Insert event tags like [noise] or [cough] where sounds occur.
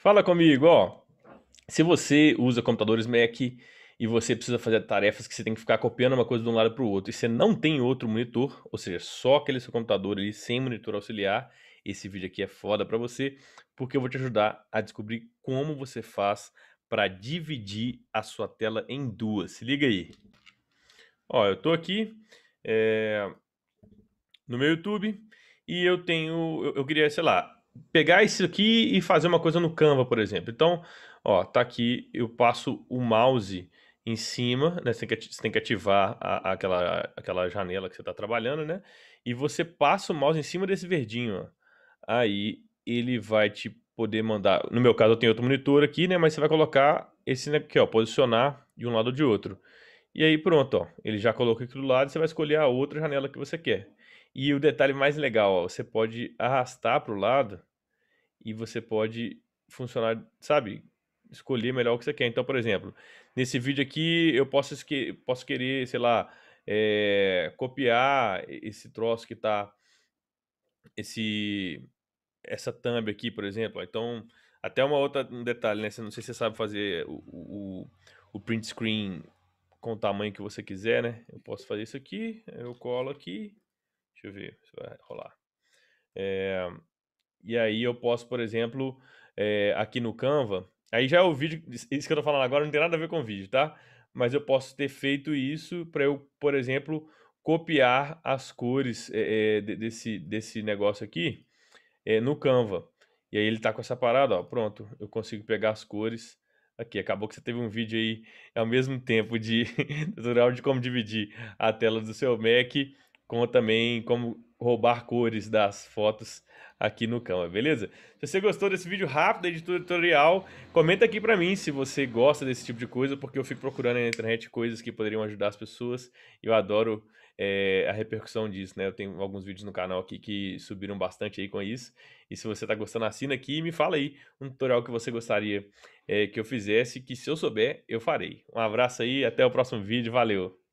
Fala comigo, ó. Se você usa computadores Mac e você precisa fazer tarefas que você tem que ficar copiando uma coisa de um lado para o outro e você não tem outro monitor, ou seja, só aquele seu computador ali sem monitor auxiliar, esse vídeo aqui é foda para você, porque eu vou te ajudar a descobrir como você faz para dividir a sua tela em duas. Se liga aí. Ó, eu tô aqui é, no meu YouTube e eu tenho, eu, eu queria, sei lá, pegar isso aqui e fazer uma coisa no Canva, por exemplo. Então, ó, tá aqui, eu passo o mouse em cima, né? Você tem que ativar a, a, aquela, aquela janela que você está trabalhando, né? E você passa o mouse em cima desse verdinho, ó. Aí ele vai te poder mandar. No meu caso, eu tenho outro monitor aqui, né? Mas você vai colocar esse né, aqui, ó, posicionar de um lado ou de outro. E aí pronto, ó, ele já coloca aqui do lado, você vai escolher a outra janela que você quer. E o detalhe mais legal, ó, você pode arrastar para o lado e você pode funcionar, sabe? Escolher melhor o que você quer. Então, por exemplo, nesse vídeo aqui eu posso, posso querer, sei lá, é, copiar esse troço que tá. Esse, essa thumb aqui, por exemplo. Então, até uma outra, um detalhe, né? Você, não sei se você sabe fazer o, o, o print screen com o tamanho que você quiser, né? Eu posso fazer isso aqui, eu colo aqui. Deixa eu ver se vai rolar. É, e aí eu posso, por exemplo, é, aqui no Canva, aí já é o vídeo, isso que eu tô falando agora não tem nada a ver com o vídeo, tá? Mas eu posso ter feito isso para eu, por exemplo, copiar as cores é, desse, desse negócio aqui é, no Canva. E aí ele tá com essa parada, ó, pronto, eu consigo pegar as cores aqui. Acabou que você teve um vídeo aí ao mesmo tempo de [laughs] tutorial de como dividir a tela do seu Mac com também como roubar cores das fotos aqui no Canva, beleza? Se você gostou desse vídeo rápido, tutorial comenta aqui pra mim se você gosta desse tipo de coisa, porque eu fico procurando na internet coisas que poderiam ajudar as pessoas, eu adoro é, a repercussão disso, né? Eu tenho alguns vídeos no canal aqui que subiram bastante aí com isso, e se você tá gostando, assina aqui e me fala aí um tutorial que você gostaria é, que eu fizesse, que se eu souber, eu farei. Um abraço aí, até o próximo vídeo, valeu!